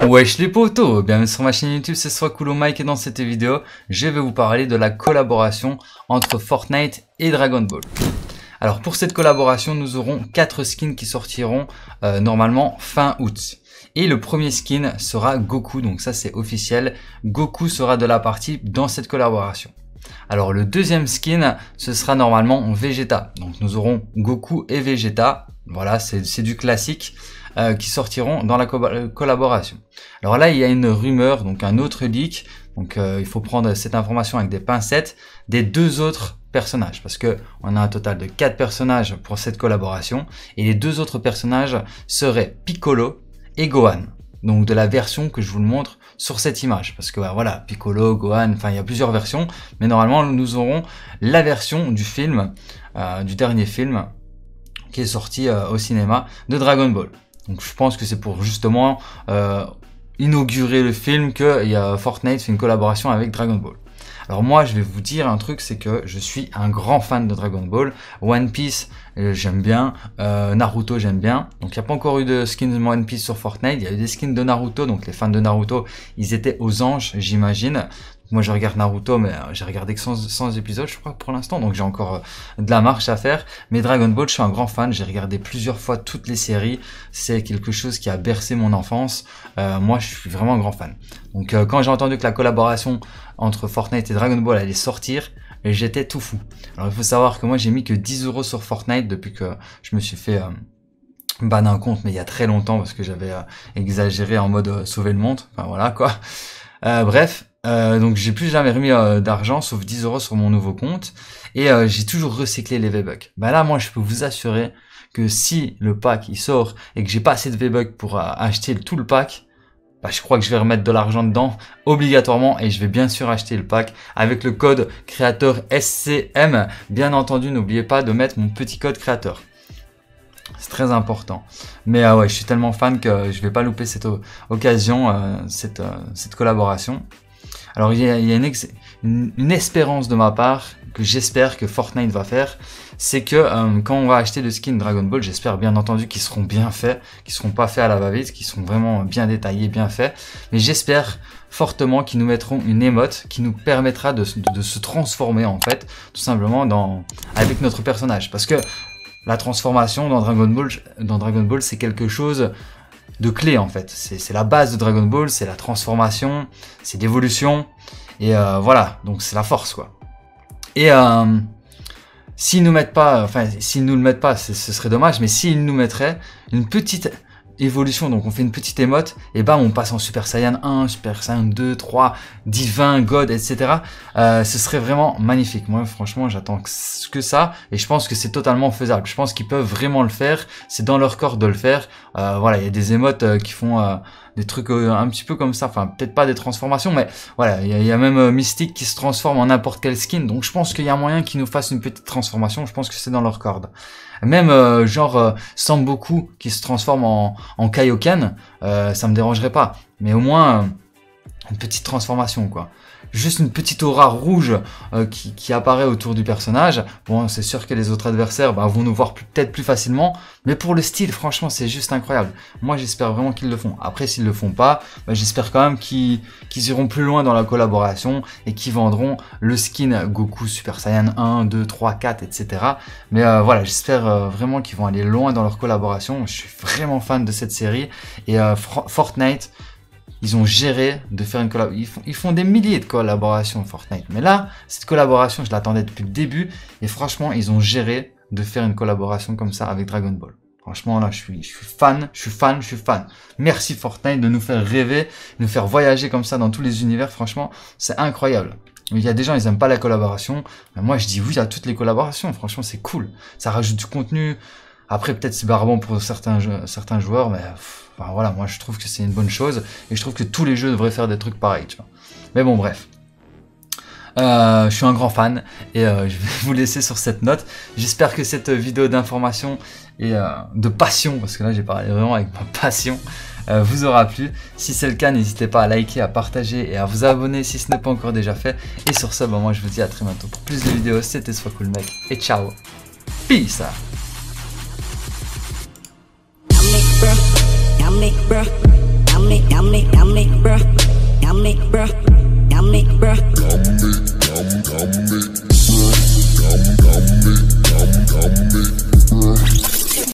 Wesh les potos, bienvenue sur ma chaîne YouTube, c'est soit Coolo Mike et dans cette vidéo, je vais vous parler de la collaboration entre Fortnite et Dragon Ball. Alors pour cette collaboration, nous aurons 4 skins qui sortiront euh, normalement fin août. Et le premier skin sera Goku, donc ça c'est officiel, Goku sera de la partie dans cette collaboration. Alors le deuxième skin, ce sera normalement Vegeta. Donc nous aurons Goku et Vegeta voilà, c'est du classique euh, qui sortiront dans la euh, collaboration. Alors là, il y a une rumeur, donc un autre leak. Donc euh, il faut prendre cette information avec des pincettes des deux autres personnages parce que on a un total de quatre personnages pour cette collaboration et les deux autres personnages seraient Piccolo et Gohan. Donc de la version que je vous le montre sur cette image parce que bah, voilà Piccolo, Gohan, enfin il y a plusieurs versions mais normalement nous aurons la version du film du dernier film qui est sorti euh, au cinéma de Dragon Ball. Donc je pense que c'est pour justement euh, inaugurer le film que y a Fortnite fait une collaboration avec Dragon Ball. Alors moi, je vais vous dire un truc, c'est que je suis un grand fan de Dragon Ball. One Piece, euh, j'aime bien. Naruto, j'aime bien. Donc il n'y a pas encore eu de skins de One Piece sur Fortnite. Il y a eu des skins de Naruto, donc les fans de Naruto, ils étaient aux anges, j'imagine moi je regarde Naruto, mais euh, j'ai regardé que 100, épisodes, je crois, pour l'instant, donc j'ai encore euh, de la marche à faire. Mais Dragon Ball, je suis un grand fan, j'ai regardé plusieurs fois toutes les séries, c'est quelque chose qui a bercé mon enfance. Euh, moi, je suis vraiment un grand fan. Donc quand j'ai entendu que la collaboration entre Fortnite et Dragon Ball allait sortir, j'étais tout fou. Alors il faut savoir que moi j'ai mis que 10 euros sur Fortnite depuis que je me suis fait euh, ban un compte, mais il y a très longtemps parce que j'avais exagéré en mode sauver le monde. Enfin voilà quoi. bref, euh, donc j'ai plus jamais remis euh, d'argent sauf 10 euros sur mon nouveau compte et euh, j'ai toujours recyclé les V-Bucks. Bah là moi je peux vous assurer que si le pack il sort et que j'ai pas assez de V-Bucks pour acheter tout le pack, bah, je crois que je vais remettre de l'argent dedans obligatoirement et je vais bien sûr acheter le pack avec le code créateur SCM. Bien entendu n'oubliez pas de mettre mon petit code créateur. C'est très important. Mais ouais, je suis tellement fan que je vais pas louper cette occasion, cette, cette collaboration. Alors il y a, une, espérance de ma part que j'espère que Fortnite va faire, c'est que euh, quand on va acheter le skin Dragon Ball, j'espère bien entendu qu'ils seront bien faits, qu'ils seront pas faits à la va-vite, qu'ils seront vraiment bien détaillés, bien faits, mais j'espère fortement qu'ils nous mettront une émote qui nous permettra de, se transformer en fait, tout simplement dans avec notre personnage, parce que la transformation dans Dragon Ball, dans Dragon Ball, c'est quelque chose de clé en fait. C'est la base de Dragon Ball, c'est la transformation, c'est l'évolution. Et euh, voilà, donc c'est la force quoi. Et euh, s'ils nous mettent pas, enfin s'ils nous le mettent pas, ce serait dommage, mais s'ils nous mettraient une petite évolution, donc on fait une petite émote, et ben on passe en Super Saiyan 1, Super Saiyan 2, 3, Divin, God, etc. Euh, ce serait vraiment magnifique. Moi, franchement, j'attends que ça, et je pense que c'est totalement faisable. Je pense qu'ils peuvent vraiment le faire, c'est dans leur corps de le faire. Euh, voilà, il y a des émotes euh, qui font... Euh, des trucs euh, un petit peu comme ça. Enfin, peut-être pas des transformations, mais voilà, il y, a même euh, Mystique qui se transforme en n'importe quel skin. Donc je pense qu'il y a moyen qu'ils nous fassent une petite transformation. Je pense que c'est dans leur corde. Même euh, genre Samboku qui se transforme en, en Kaioken, ça me dérangerait pas. Mais au moins une petite transformation quoi juste une petite aura rouge euh, qui, qui, apparaît autour du personnage. Bon, c'est sûr que les autres adversaires bah, vont nous voir peut-être plus facilement, mais pour le style, franchement, c'est juste incroyable. Moi, j'espère vraiment qu'ils le font. Après, s'ils le font pas, bah, j'espère quand même qu'ils iront plus loin dans la collaboration et qu'ils vendront le skin Goku Super Saiyan 1, 2, 3, 4, etc. Mais euh, voilà, j'espère euh, vraiment qu'ils vont aller loin dans leur collaboration. Je suis vraiment fan de cette série et Fortnite ils ont géré de faire une collaboration. Ils font, ils font des milliers de collaborations Fortnite. Mais là, cette collaboration, je l'attendais depuis le début. Et franchement, ils ont géré de faire une collaboration comme ça avec Dragon Ball. Franchement, là, je suis, je suis fan, je suis fan, je suis fan. Merci Fortnite de nous faire rêver, de nous faire voyager comme ça dans tous les univers. Franchement, c'est incroyable. Il y a des gens, ils aiment pas la collaboration. Mais moi, je dis oui à toutes les collaborations. Franchement, c'est cool. Ça rajoute du contenu. Après, peut-être c'est barbant pour certains, joueurs, mais voilà, moi je trouve que c'est une bonne chose et je trouve que tous les jeux devraient faire des trucs pareils. Mais bon, bref. Euh, je suis un grand fan et euh, je vais vous laisser sur cette note. J'espère que cette vidéo d'information et euh, de passion, parce que là j'ai parlé vraiment avec ma passion, vous aura plu. Si c'est le cas, n'hésitez pas à liker, à partager et à vous abonner si ce n'est pas encore déjà fait. Et sur ce, bah, moi je vous dis à très bientôt pour plus de vidéos. C'était Soit Cool Mec et ciao. Peace bruh. I'm it, I'm I'm